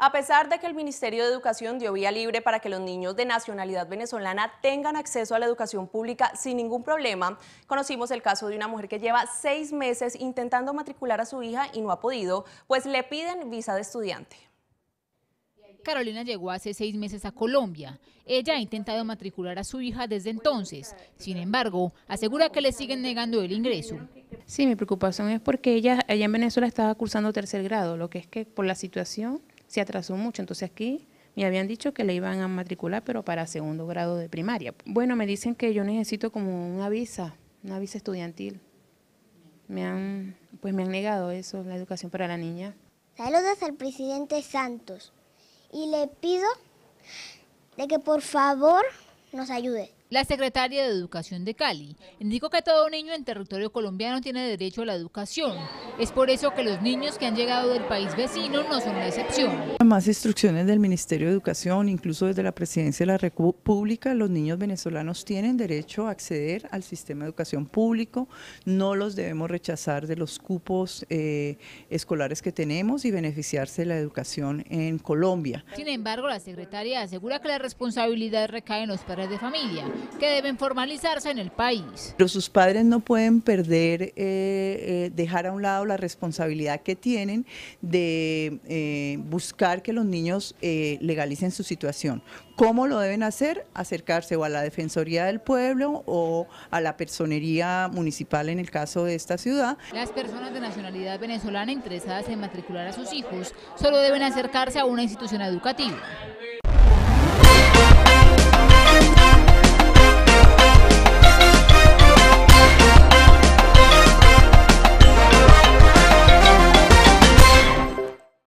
A pesar de que el Ministerio de Educación dio vía libre para que los niños de nacionalidad venezolana tengan acceso a la educación pública sin ningún problema, conocimos el caso de una mujer que lleva seis meses intentando matricular a su hija y no ha podido, pues le piden visa de estudiante. Carolina llegó hace seis meses a Colombia. Ella ha intentado matricular a su hija desde entonces. Sin embargo, asegura que le siguen negando el ingreso. Sí, mi preocupación es porque ella allá en Venezuela estaba cursando tercer grado, lo que es que por la situación se atrasó mucho. Entonces aquí me habían dicho que le iban a matricular, pero para segundo grado de primaria. Bueno, me dicen que yo necesito como una visa, una visa estudiantil. Me han, pues me han negado eso, la educación para la niña. Saludos al presidente Santos y le pido de que por favor nos ayude. La secretaria de Educación de Cali indicó que todo niño en territorio colombiano tiene derecho a la educación. Es por eso que los niños que han llegado del país vecino no son una excepción. Más instrucciones del Ministerio de Educación, incluso desde la Presidencia de la República, los niños venezolanos tienen derecho a acceder al sistema de educación público. No los debemos rechazar de los cupos eh, escolares que tenemos y beneficiarse de la educación en Colombia. Sin embargo, la secretaria asegura que la responsabilidad recae en los padres de familia que deben formalizarse en el país. Pero sus padres no pueden perder, eh, eh, dejar a un lado la responsabilidad que tienen de eh, buscar que los niños legalicen su situación. ¿Cómo lo deben hacer? Acercarse o a la Defensoría del Pueblo o a la Personería Municipal en el caso de esta ciudad. Las personas de nacionalidad venezolana interesadas en matricular a sus hijos solo deben acercarse a una institución educativa.